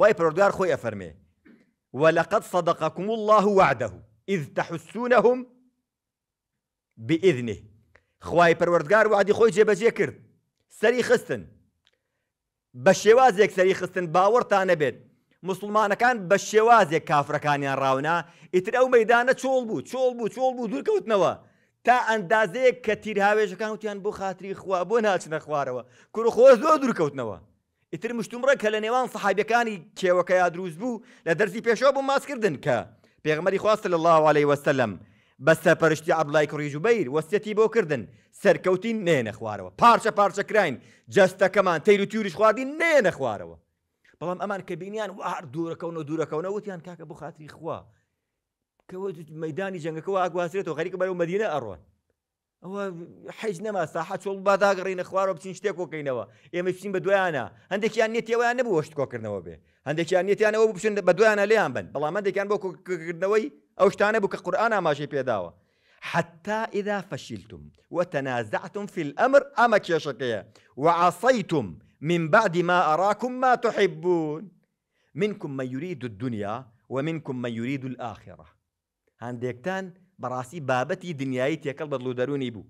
خی پرۆگار خۆی ئەفەرمێ ولقد صدقكم الله وعده إذ تحسونهم بإذنه خوای پەروەردگار وعدی خۆی جێبەجێ کرد سەری خستن بە شێوازێک سەری خستن باوەڕتانە بێت مسلمانەکان بە شێوازێک کافرەکانیان ڕاونا ئیتر ئەو مەدانە چۆڵ بوو چۆڵ بوو چۆڵ بوو دوورکەوتنەوە تا ئەندازەیەک کە تیرهاوێژەکان وتیان بۆ خاتری خوا بۆ ناچنە خوارەوە کوڕخۆ زۆر دوورکەوتنەوە ئیتر مشتومڕە کە لە نێوان سەحابەکانی کێوەکەیا دروست بوو لە دەرسی پێشەوە بۆ ماسکردن کە پێغمەری خواستە لە الله عليه وسلم بەستە پەرشتی عبلای کوڕیژ و بەیر وەستەتی بۆ کردن سەرکەوتی نێنە خوارەوە پارچە پارچە کراین جەستەکەمان تەیر و تیوریش خواردی نێنە خوارەوە بەڵام ئەمان کە بینیان وار دوورەکەونەوە دوورەکەونە وتیان کاکە بۆ خاتری خوا کەەوە مەدانی جنگەکەەوە ئاگواسرێتەوە غەریکە بەرەو مدیینە ئەڕۆن ئەوە حەیج نەماستا حچۆڵ باداگەڕینە خوارەوە بچین شتێک کۆکەینەوە ئێمە بچین بە دویانە هەندێکیان نێتیەوەیان نەبوو شت کۆکردنەوە بێ هەندێکیان نێتیانەوە بچن بە دویانە لێیان بن بەڵام هەندێکیان بۆ کۆکردنەوەی ئەو شتانە بوو قورآان ئاماژەی پێداوە حتى إذا فشلتم وتنازعتم في الأمر أمك يا كيشكية وعصيتم من بعد ما أراكم ما تحبون منكم من يريد الدنيا ومنكم من يريد الآخرة هنديكتان براسي بابتي دنيايتي يا كلب دەرونی بو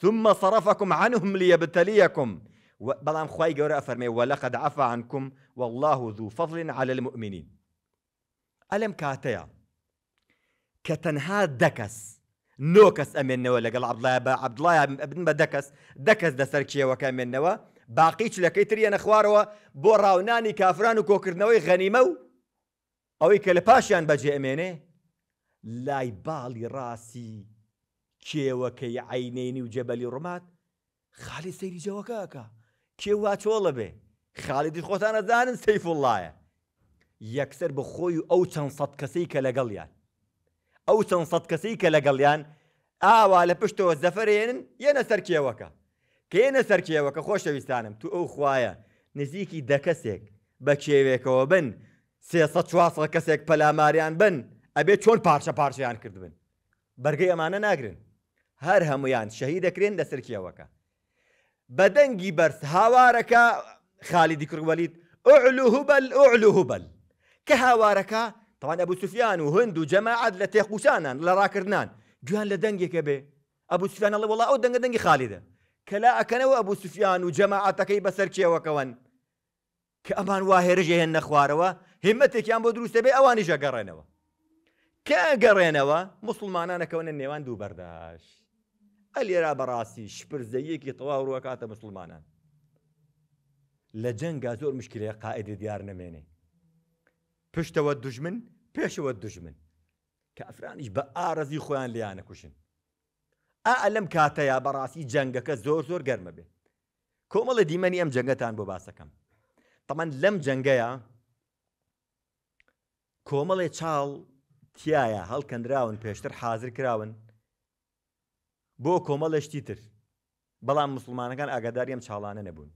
ثم صرفكم عنهم ليبتليكم بلام خی گەورە ئەفەرمێ ولقد عفا عنكم والله ذو فضل على المؤمنين ألم كاتيا كتنها دكس نوكس أمين نوى ئەمێنەوە عبد الله بە عبد الله بە دەکەس دەکەس دەسەر کێوەکە مێنەوە باقی چلەکەی تریە نەخوارەوە بۆ ڕاونانی کافران و کۆکردنەوەی غەنیمە و ئەوەی کە لای باڵی ڕاستی کێوەکەی عینەینی و جەبەلی ڕمات خالی سەیری جەوەکەکە کێوا چۆڵە بێ خالیدی خۆتانە دانن سەیف وڵایە یەکسەر بە خۆی و ئەو چەند سەد کەسەی کە لەگەڵیان ئەو چەند سەد کەسەی کە لەگەڵیان ئاوا لە پشتەوە زەفرێنن یەنە سەر کێوەکە کێنە سەر کێوەکە خۆشەویستانم تو ئەو خویە نزیکی دەکەسێک بە کێوێکەوە بن سێ 400 کەسێک پەلاماریان بن ئەبێ چۆن پارچە پارچیان کردبن بەرگەی ئەمانە ناگرن هەر هەمویان شەهی دەکرێن دەسەرکیەوەەکە بەدەنگی بەرز هاوارەکە خالیدی کڕوەلیت ئۆلوهوبل ئۆلوهوبل کە هاوارەکە تەوان ئەبوو سوفیان و هند و جەماعات لە تێقوسانان لە ڕاکردنان گویان لە دەنگێکە بێ ئەبوو سوفیان لە وڵا ئەو دەنگە دەنگی خالیدە کە لا ئەکەنەوە ئەبوو سوفیان و جەماعاتەکەی بەسەر کێوەکەون کە ئەمان وا هێرژێ هێن نەخوارەوە هێمەتێکیان بۆ دروستە بێ ئەوانی ژەگەڕێنەوە کە ئەگەڕێنەوە مسلمانانەکەونە نێوان دوو بەرداش ئەلێرا بەڕاستی شپرزەیەکی تەواو ڕووەکاتە مسلمانان لە جەنگا زۆر مشکلەیە قائدی دیار نەمێنێ پشتەوە دژمن پێشەوە دژمن کە ئەفرانیش بە ئارەزی خۆیان لیانە کوشن ئا ئەلم کاتەیە بەڕاستی جەنگەکە زۆر زۆر گەرمە بێ کۆمەڵە دیمەنی ئەم جەنگەتان بۆ باسەکەم تەمەند لەم جەنگەیە کۆمەڵێ چاڵ تایە هەڵکەندراون پێشتر حاضر کراون بۆ کۆمەڵەشتی تر بەڵام مسلمانەکان ئاگاداریم چاڵانە نەبوون.